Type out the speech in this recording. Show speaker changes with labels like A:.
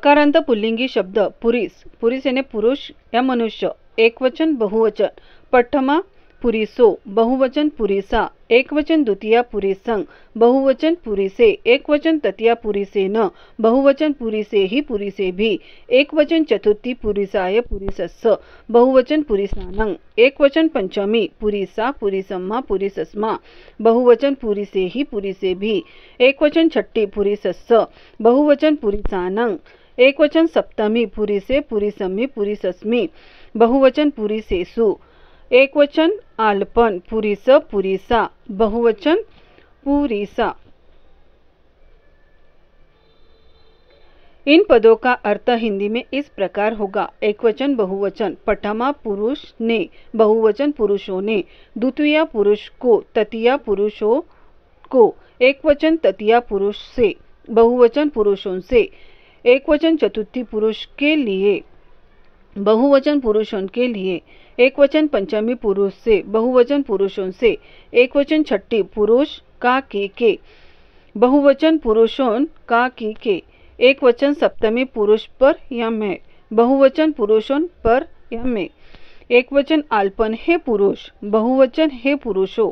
A: अकारांत पुल्लिंगी शब्द पुरीस पुरीस यानी पुरुष या मनुष्य एकवचन बहुवचन पठ्ठमा पुरीसो बहुवचन पुरीसा एकवचन द्वितीया पुरीसंग बहुवचन पुरीसे एकवचन तृतीया पुरीसे न बहुवचन पुरीसे ही पुरीसे भी एकवचन चतुर्थी पुरीसाय पुरीसस्स बहुवचन पुरीसानंग एकवचन पंचमी पुरीसा पुरीसम्मा पुरीसस्मा बहुवचन पुरीसे ही पुरीसे भी एकवचन छठी पुरीसस्स बहुवचन पुरीसानंग एक वचन सप्तमी पूरी से पूरी समी पूरी सस्मी बहुवचन पूरी से सु एक वचन आलपन पूरी स पूरी सा बहुवचन पूरी सा इन पदों का अर्थ हिंदी में इस प्रकार होगा एकवचन बहुवचन पठमा पुरुष ने बहुवचन पुरुषों ने द्वितीय पुरुष को ततीय पुरुषों को एकवचन ततीय पुरुष से बहुवचन पुरुषों से एकवचन चतुर्थी पुरुष के लिए बहुवचन पुरुषों के लिए एकवचन पंचमी पुरुष से बहुवचन पुरुषों से एकवचन छठी पुरुष का के के बहुवचन पुरुषों का की के एकवचन सप्तमी पुरुष पर यम है बहुवचन पुरुषों पर यम है एकवचन आल्पन है पुरुष बहुवचन है पुरुषों